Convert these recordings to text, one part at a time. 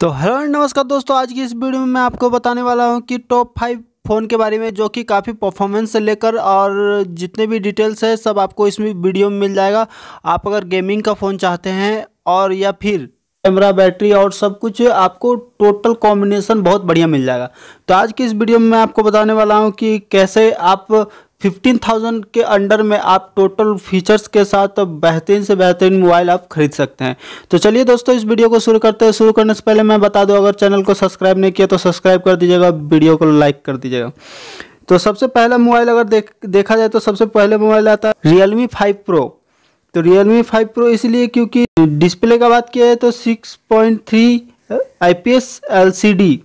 तो हेलो नमस्कार दोस्तों आज की इस वीडियो में मैं आपको बताने वाला हूँ कि टॉप फाइव फ़ोन के बारे में जो कि काफ़ी परफॉर्मेंस से लेकर और जितने भी डिटेल्स है सब आपको इसमें वीडियो में मिल जाएगा आप अगर गेमिंग का फ़ोन चाहते हैं और या फिर कैमरा बैटरी और सब कुछ आपको टोटल कॉम्बिनेशन बहुत बढ़िया मिल जाएगा तो आज की इस वीडियो में मैं आपको बताने वाला हूँ कि कैसे आप फिफ्टीन थाउजेंड के अंडर में आप टोटल फीचर्स के साथ बेहतरीन से बेहतरीन मोबाइल आप खरीद सकते हैं तो चलिए दोस्तों इस वीडियो को शुरू करते हैं शुरू करने से पहले मैं बता दूं अगर चैनल को सब्सक्राइब नहीं किया तो सब्सक्राइब कर दीजिएगा वीडियो को लाइक कर दीजिएगा तो सबसे पहला मोबाइल अगर देख देखा जाए तो सबसे पहले मोबाइल आता है रियलमी फाइव प्रो तो रियलमी फाइव प्रो इसलिए क्योंकि डिस्प्ले का बात किया है तो six point three I P S L C D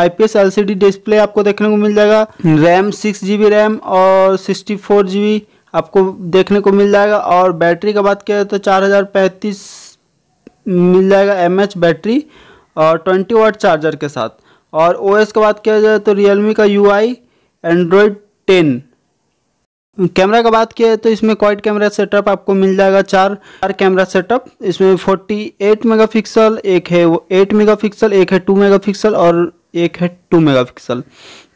IPS LCD display आपको देखने को मिल जाएगा रैम सिक्स जी रैम और सिक्सटी फोर जी आपको देखने को मिल जाएगा और बैटरी का बात किया तो चार हज़ार पैंतीस मिल जाएगा एम एच बैटरी और ट्वेंटी वाट चार्जर के साथ और ओ एस का बात किया जाए तो रियलमी का U I Android ten camera का बात किया तो इसमें क्वाइट कैमरा सेटअप आपको मिल जाएगा चार चार कैमरा सेटअप इसमें फोर्टी मेगा पिक्सल एक है वो मेगा पिक्सल एक है मेगा पिक्सल और एक है टू मेगापिक्सल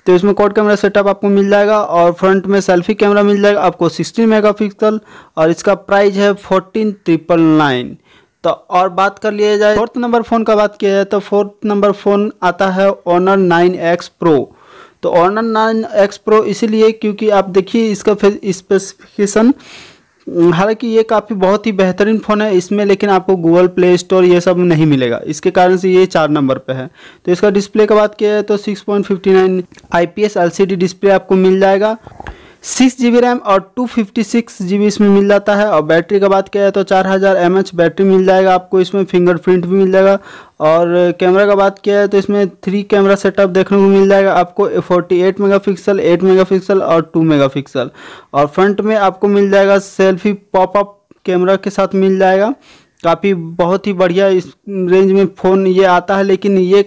तो इसमें कोड कैमरा सेटअप आपको मिल जाएगा और फ्रंट में सेल्फी कैमरा मिल जाएगा आपको 16 मेगापिक्सल और इसका प्राइस है फोर्टीन ट्रिपल नाइन तो और बात कर लिया जाए फोर्थ नंबर फ़ोन का बात किया जाए तो फोर्थ नंबर फ़ोन आता है ऑनर नाइन एक्स प्रो तो ऑनर नाइन एक्स प्रो इसीलिए क्योंकि आप देखिए इसका स्पेसिफिकेशन हम्म, हालांकि ये काफ़ी बहुत ही बेहतरीन फ़ोन है इसमें लेकिन आपको गूगल प्ले स्टोर ये सब नहीं मिलेगा इसके कारण से ये चार नंबर पे है तो इसका डिस्प्ले का बात किया जाए तो 6.59 आईपीएस एलसीडी डिस्प्ले आपको मिल जाएगा सिक्स जी रैम और टू फिफ्टी सिक्स इसमें मिल जाता है और बैटरी का बात किया जाए तो चार हज़ार एम एच बैटरी मिल जाएगा आपको इसमें फिंगरप्रिंट भी मिल जाएगा और कैमरा का बात किया जाए तो इसमें थ्री कैमरा सेटअप देखने को मिल जाएगा आपको forty eight megapixel eight megapixel और टू मेगा पिक्सल और फ्रंट में आपको मिल जाएगा सेल्फी पॉपअप कैमरा के साथ मिल जाएगा काफ़ी बहुत ही बढ़िया इस रेंज में फ़ोन ये आता है लेकिन ये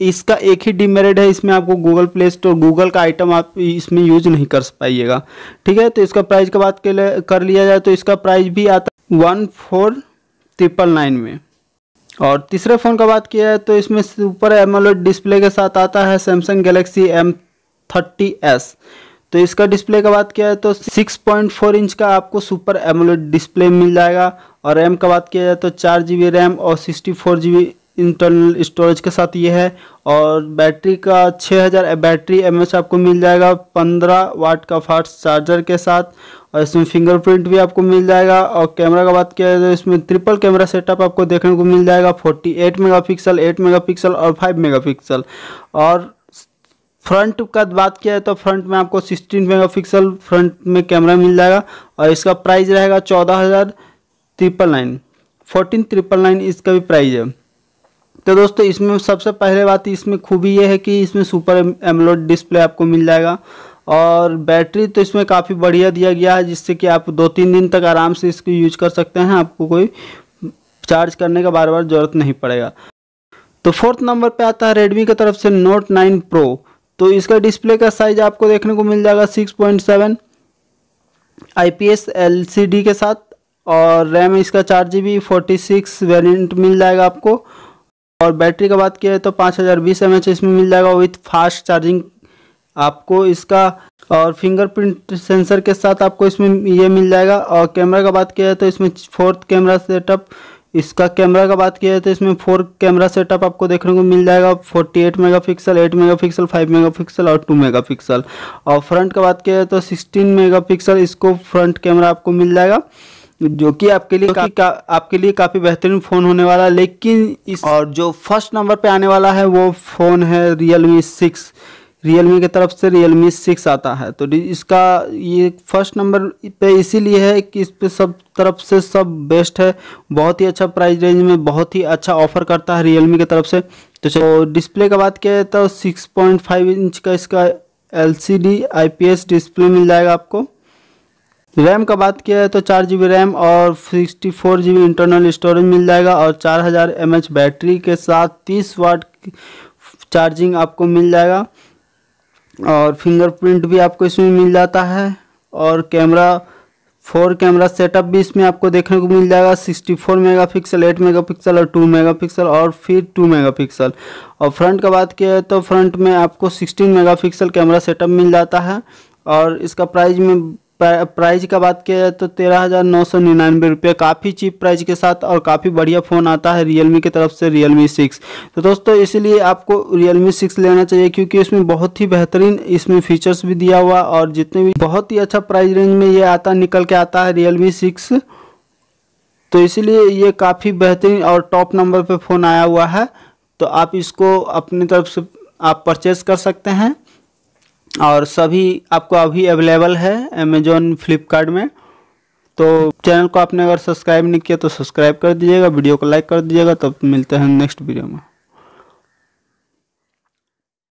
इसका एक ही डिमेरिट है इसमें आपको गूगल प्ले स्टोर गूगल का आइटम आप इसमें यूज नहीं कर पाइएगा ठीक है तो इसका प्राइस का बात कर लिया जाए तो इसका प्राइस भी आता है वन फोर ट्रिपल नाइन में और तीसरे फ़ोन का बात किया है तो इसमें सुपर एमोलोड डिस्प्ले के साथ आता है Samsung Galaxy M thirty S तो इसका डिस्प्ले का बात किया है तो 6.4 इंच का आपको सुपर एमोलोड डिस्प्ले मिल जाएगा और रैम का बात किया जाए तो चार जी रैम और sixty four G internal storage के साथ ये है और बैटरी का 6000 हज़ार बैटरी एम आपको मिल जाएगा 15 वाट का फास्ट चार्जर के साथ और इसमें फिंगरप्रिंट भी आपको मिल जाएगा और कैमरा का बात किया जाए तो इसमें ट्रिपल कैमरा सेटअप आपको देखने को मिल जाएगा 48 मेगापिक्सल 8 मेगापिक्सल और 5 मेगापिक्सल और फ्रंट का बात किया जाए तो फ्रंट में आपको मेगा पिक्सल फ्रंट में कैमरा मिल जाएगा और इसका प्राइस रहेगा चौदह हज़ार triple nine fourteen triple nine इसका भी प्राइज़ है तो दोस्तों इसमें सबसे पहले बात इसमें खूबी ये है कि इसमें सुपर एमलोड डिस्प्ले आपको मिल जाएगा और बैटरी तो इसमें काफ़ी बढ़िया दिया गया है जिससे कि आप दो तीन दिन तक आराम से इसको यूज कर सकते हैं आपको कोई चार्ज करने का बार बार ज़रूरत नहीं पड़ेगा तो फोर्थ नंबर पे आता है रेडमी की तरफ से नोट नाइन प्रो तो इसका डिस्प्ले का साइज आपको देखने को मिल जाएगा six point seven I P S L C D के साथ और रैम इसका चार G B forty six variant मिल जाएगा आपको और बैटरी का बात किया है तो पाँच हज़ार बीस एम एच इसमें मिल जाएगा विथ फास्ट चार्जिंग आपको इसका और फिंगरप्रिंट सेंसर के साथ आपको इसमें ये मिल जाएगा और कैमरा का बात किया है तो इसमें फोर्थ कैमरा सेटअप इसका कैमरा का बात किया है तो इसमें फोर कैमरा सेटअप आपको देखने को मिल जाएगा 48 मेगापिक्सल 8 मेगापिक्सल 5 मेगापिक्सल और 2 मेगापिक्सल और फ्रंट का बात किया है तो 16 मेगापिक्सल इसको फ्रंट कैमरा आपको मिल जाएगा जो कि आपके लिए काफी का, आपके लिए काफ़ी बेहतरीन फ़ोन होने वाला है लेकिन इस और जो फर्स्ट नंबर पे आने वाला है वो फ़ोन है Realme six Realme की तरफ से रियल मी सिक्स आता है तो इसका ये फर्स्ट नंबर पे इसीलिए है कि इस पर सब तरफ से सब बेस्ट है बहुत ही अच्छा प्राइस रेंज में बहुत ही अच्छा ऑफर करता है रियल मी की तरफ से तो चलो डिस्प्ले का बात किया जाए तो सिक्स पॉइंट फाइव इंच का इसका L C D I P S display मिल जाएगा आपको रैम का बात किया है तो चार जी रैम और sixty four G internal storage मिल जाएगा और चार हज़ार एम एच बैटरी के साथ तीस वाट चार्जिंग आपको मिल जाएगा और फिंगरप्रिंट भी आपको इसमें मिल जाता है और कैमरा फोर कैमरा सेटअप भी इसमें आपको देखने को मिल जाएगा sixty four megapixel eight megapixel और टू मेगा पिक्सल और फिर टू मेगा पिक्सल और फ्रंट का बात किया है तो फ्रंट में आपको sixteen megapixel camera setup मिल जाता है और इसका प्राइस में प्राइज़ का बात किया जाए तो तेरह हज़ार नौ सौ निन्यानवे रुपये काफ़ी चीप प्राइज़ के साथ और काफ़ी बढ़िया फ़ोन आता है रियलमी की तरफ से रियलमी सिक्स तो दोस्तों इसीलिए आपको रियलमी सिक्स लेना चाहिए क्योंकि इसमें बहुत ही बेहतरीन इसमें फीचर्स भी दिया हुआ और जितने भी बहुत ही अच्छा प्राइज रेंज में ये आता निकल के आता है रियलमी सिक्स तो इसीलिए ये काफ़ी बेहतरीन और टॉप नंबर पर फ़ोन आया हुआ है तो आप इसको अपनी तरफ से आप परचेज़ कर सकते हैं और सभी आपको अभी अवेलेबल है अमेजोन फ्लिपकार्ट में तो चैनल को आपने अगर सब्सक्राइब नहीं किया तो सब्सक्राइब कर दीजिएगा वीडियो को लाइक कर दीजिएगा तब मिलते हैं नेक्स्ट वीडियो में